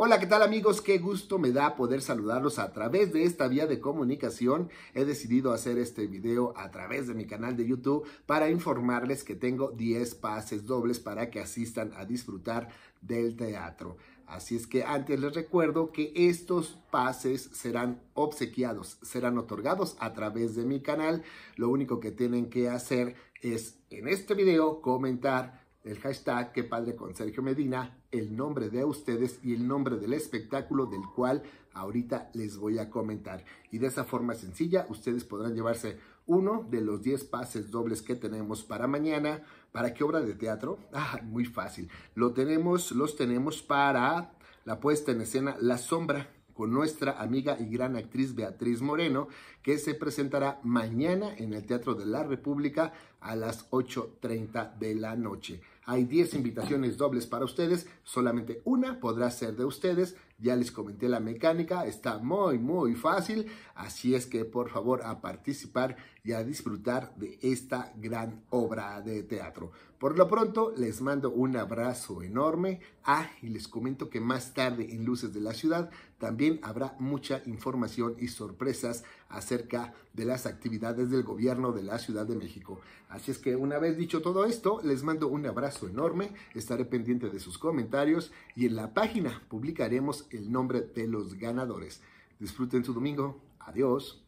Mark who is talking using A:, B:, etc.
A: Hola, ¿qué tal amigos? Qué gusto me da poder saludarlos a través de esta vía de comunicación. He decidido hacer este video a través de mi canal de YouTube para informarles que tengo 10 pases dobles para que asistan a disfrutar del teatro. Así es que antes les recuerdo que estos pases serán obsequiados, serán otorgados a través de mi canal. Lo único que tienen que hacer es en este video comentar el hashtag que padre con Sergio Medina, el nombre de ustedes y el nombre del espectáculo del cual ahorita les voy a comentar. Y de esa forma sencilla ustedes podrán llevarse uno de los 10 pases dobles que tenemos para mañana. ¿Para qué obra de teatro? Ah, muy fácil. Lo tenemos, los tenemos para la puesta en escena La Sombra con nuestra amiga y gran actriz Beatriz Moreno, que se presentará mañana en el Teatro de la República a las 8.30 de la noche. Hay 10 invitaciones dobles para ustedes, solamente una podrá ser de ustedes. Ya les comenté la mecánica, está muy, muy fácil. Así es que por favor a participar y a disfrutar de esta gran obra de teatro. Por lo pronto, les mando un abrazo enorme. Ah, y les comento que más tarde en Luces de la Ciudad también habrá mucha información y sorpresas acerca de las actividades del gobierno de la Ciudad de México. Así es que una vez dicho todo esto, les mando un abrazo enorme, estaré pendiente de sus comentarios y en la página publicaremos el nombre de los ganadores. Disfruten su domingo. Adiós.